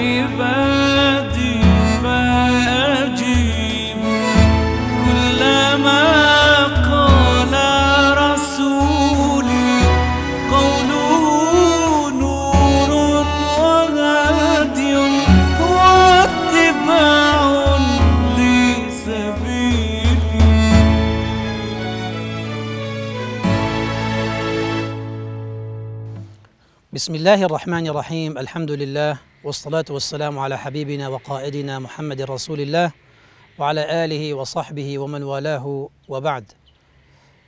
عبادي كلما قال رسولي قوله نور وهادي واتباع لسبيلي بسم الله الرحمن الرحيم الحمد لله والصلاة والسلام على حبيبنا وقائدنا محمد رسول الله وعلى آله وصحبه ومن والاه وبعد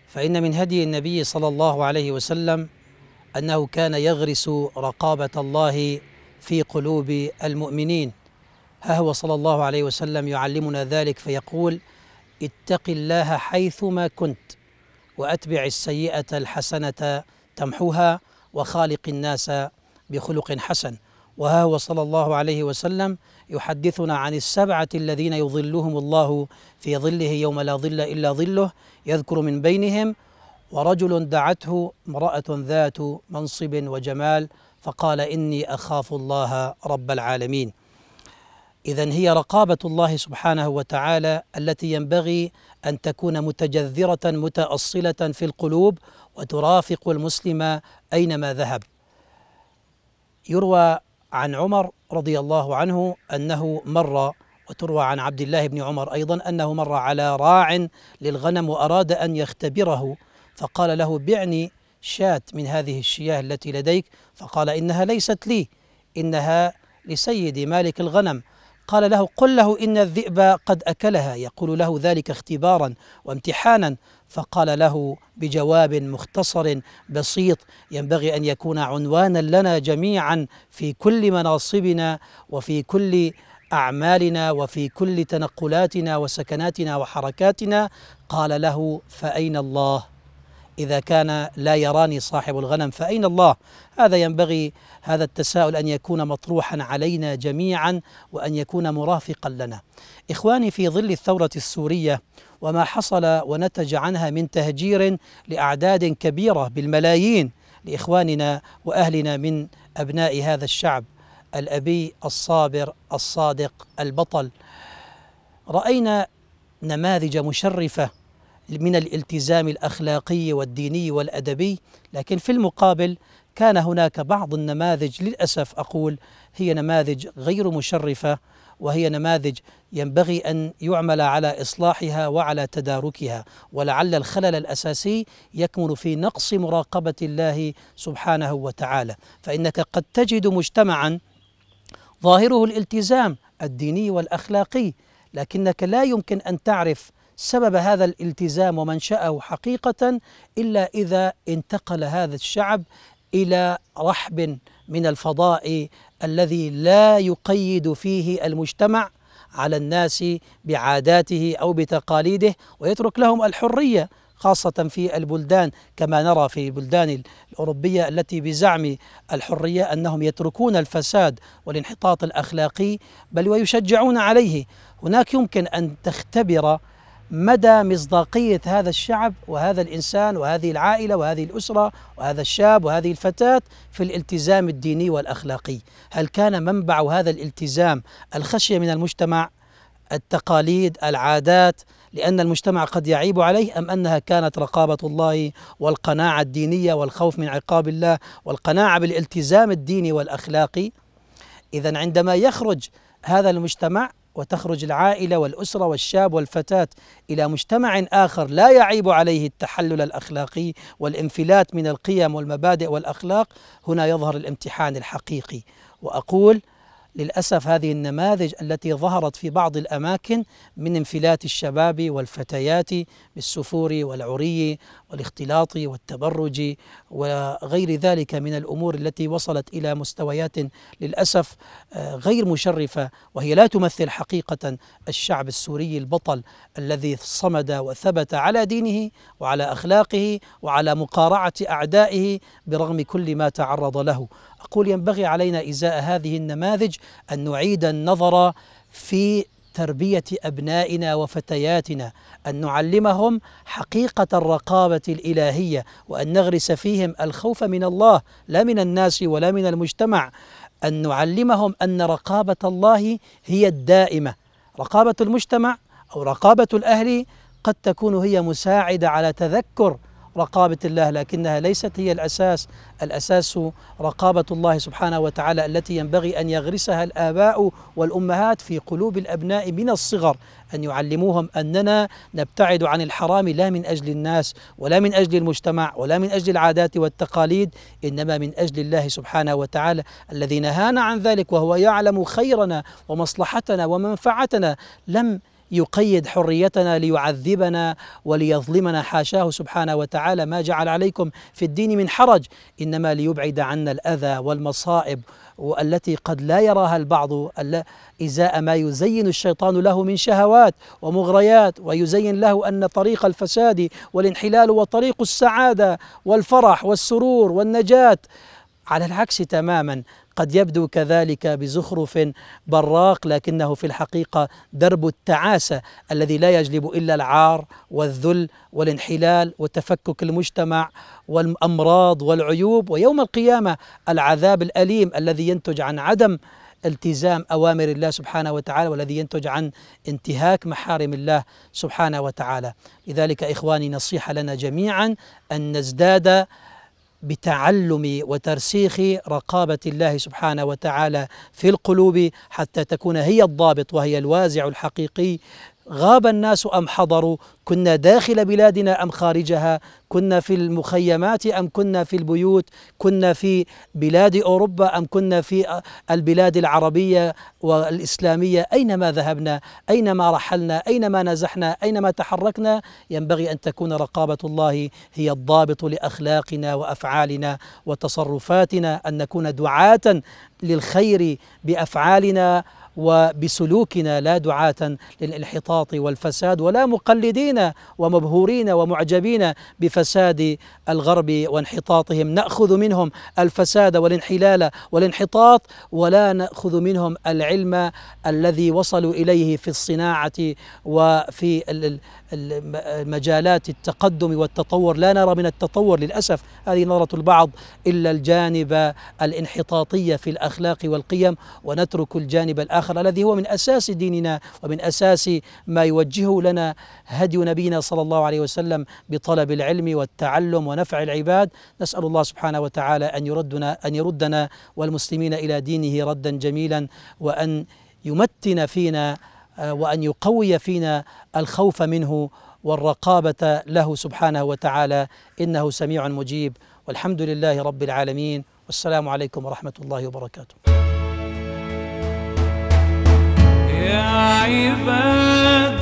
فإن من هدي النبي صلى الله عليه وسلم أنه كان يغرس رقابة الله في قلوب المؤمنين ها هو صلى الله عليه وسلم يعلمنا ذلك فيقول اتق الله حيثما كنت وأتبع السيئة الحسنة تمحوها وخالق الناس بخلق حسن وها هو صلى الله عليه وسلم يحدثنا عن السبعة الذين يظلهم الله في ظله يوم لا ظل إلا ظله يذكر من بينهم ورجل دعته امرأة ذات منصب وجمال فقال إني أخاف الله رب العالمين إذا هي رقابة الله سبحانه وتعالى التي ينبغي أن تكون متجذرة متأصلة في القلوب وترافق المسلم أينما ذهب يروى عن عمر رضي الله عنه أنه مر وتروى عن عبد الله بن عمر أيضا أنه مر على راع للغنم وأراد أن يختبره فقال له بعني شاة من هذه الشياه التي لديك فقال إنها ليست لي إنها لسيد مالك الغنم قال له قل له إن الذئب قد أكلها يقول له ذلك اختبارا وامتحانا فقال له بجواب مختصر بسيط ينبغي أن يكون عنوانا لنا جميعا في كل مناصبنا وفي كل أعمالنا وفي كل تنقلاتنا وسكناتنا وحركاتنا قال له فأين الله؟ إذا كان لا يراني صاحب الغنم فأين الله؟ هذا ينبغي هذا التساؤل أن يكون مطروحا علينا جميعا وأن يكون مرافقا لنا. إخواني في ظل الثورة السورية وما حصل ونتج عنها من تهجير لأعداد كبيرة بالملايين لإخواننا وأهلنا من أبناء هذا الشعب الأبي الصابر الصادق البطل. رأينا نماذج مشرفة من الالتزام الاخلاقي والديني والادبي لكن في المقابل كان هناك بعض النماذج للاسف اقول هي نماذج غير مشرفه وهي نماذج ينبغي ان يعمل على اصلاحها وعلى تداركها ولعل الخلل الاساسي يكمن في نقص مراقبه الله سبحانه وتعالى فانك قد تجد مجتمعا ظاهره الالتزام الديني والاخلاقي لكنك لا يمكن ان تعرف سبب هذا الالتزام ومنشأه حقيقة إلا إذا انتقل هذا الشعب إلى رحب من الفضاء الذي لا يقيد فيه المجتمع على الناس بعاداته أو بتقاليده ويترك لهم الحرية خاصة في البلدان كما نرى في البلدان الأوروبية التي بزعم الحرية أنهم يتركون الفساد والانحطاط الأخلاقي بل ويشجعون عليه هناك يمكن أن تختبر مدى مصداقية هذا الشعب وهذا الإنسان وهذه العائلة وهذه الأسرة وهذا الشاب وهذه الفتاة في الالتزام الديني والأخلاقي هل كان منبع هذا الالتزام الخشية من المجتمع التقاليد العادات لأن المجتمع قد يعيب عليه أم أنها كانت رقابة الله والقناعة الدينية والخوف من عقاب الله والقناعة بالالتزام الديني والأخلاقي إذا عندما يخرج هذا المجتمع وتخرج العائله والاسره والشاب والفتاه الى مجتمع اخر لا يعيب عليه التحلل الاخلاقي والانفلات من القيم والمبادئ والاخلاق هنا يظهر الامتحان الحقيقي واقول للأسف هذه النماذج التي ظهرت في بعض الأماكن من انفلات الشباب والفتيات بالسفور والعري والاختلاط والتبرج وغير ذلك من الأمور التي وصلت إلى مستويات للأسف آه، غير مشرفة وهي لا تمثل حقيقة الشعب السوري البطل الذي صمد وثبت على دينه وعلى أخلاقه وعلى مقارعة أعدائه برغم كل ما تعرض له أقول ينبغي علينا إزاء هذه النماذج أن نعيد النظر في تربية أبنائنا وفتياتنا أن نعلمهم حقيقة الرقابة الإلهية وأن نغرس فيهم الخوف من الله لا من الناس ولا من المجتمع أن نعلمهم أن رقابة الله هي الدائمة رقابة المجتمع أو رقابة الأهل قد تكون هي مساعدة على تذكر رقابة الله لكنها ليست هي الأساس الأساس رقابة الله سبحانه وتعالى التي ينبغي أن يغرسها الآباء والأمهات في قلوب الأبناء من الصغر أن يعلموهم أننا نبتعد عن الحرام لا من أجل الناس ولا من أجل المجتمع ولا من أجل العادات والتقاليد إنما من أجل الله سبحانه وتعالى الذي نهانا عن ذلك وهو يعلم خيرنا ومصلحتنا ومنفعتنا لم يقيد حريتنا ليعذبنا وليظلمنا حاشاه سبحانه وتعالى ما جعل عليكم في الدين من حرج انما ليبعد عنا الاذى والمصائب والتي قد لا يراها البعض ازاء ما يزين الشيطان له من شهوات ومغريات ويزين له ان طريق الفساد والانحلال وطريق السعاده والفرح والسرور والنجاه على العكس تماما قد يبدو كذلك بزخرف براق لكنه في الحقيقة درب التعاسة الذي لا يجلب إلا العار والذل والانحلال وتفكك المجتمع والأمراض والعيوب ويوم القيامة العذاب الأليم الذي ينتج عن عدم التزام اوامر الله سبحانه وتعالى والذي ينتج عن انتهاك محارم الله سبحانه وتعالى لذلك اخواني نصيحه لنا جميعا ان نزداد بتعلم وترسيخ رقابة الله سبحانه وتعالى في القلوب حتى تكون هي الضابط وهي الوازع الحقيقي غاب الناس أم حضروا كنا داخل بلادنا أم خارجها كنا في المخيمات أم كنا في البيوت كنا في بلاد أوروبا أم كنا في البلاد العربية والإسلامية أينما ذهبنا أينما رحلنا أينما نزحنا أينما تحركنا ينبغي أن تكون رقابة الله هي الضابط لأخلاقنا وأفعالنا وتصرفاتنا أن نكون دعاة للخير بأفعالنا وبسلوكنا لا دعاة للانحطاط والفساد ولا مقلدين ومبهورين ومعجبين بفساد الغرب وانحطاطهم نأخذ منهم الفساد والانحلال والانحطاط ولا نأخذ منهم العلم الذي وصلوا إليه في الصناعة وفي مجالات التقدم والتطور لا نرى من التطور للأسف هذه نظرة البعض إلا الجانب الانحطاطية في الأخلاق والقيم ونترك الجانب الآخر الذي هو من أساس ديننا ومن أساس ما يوجهه لنا هدي نبينا صلى الله عليه وسلم بطلب العلم والتعلم ونفع العباد نسأل الله سبحانه وتعالى أن يردنا أن يردنا والمسلمين إلى دينه ردا جميلا وأن يمتن فينا آه، وأن يقوي فينا الخوف منه والرقابة له سبحانه وتعالى إنه سميع مجيب والحمد لله رب العالمين والسلام عليكم ورحمة الله وبركاته يا عباد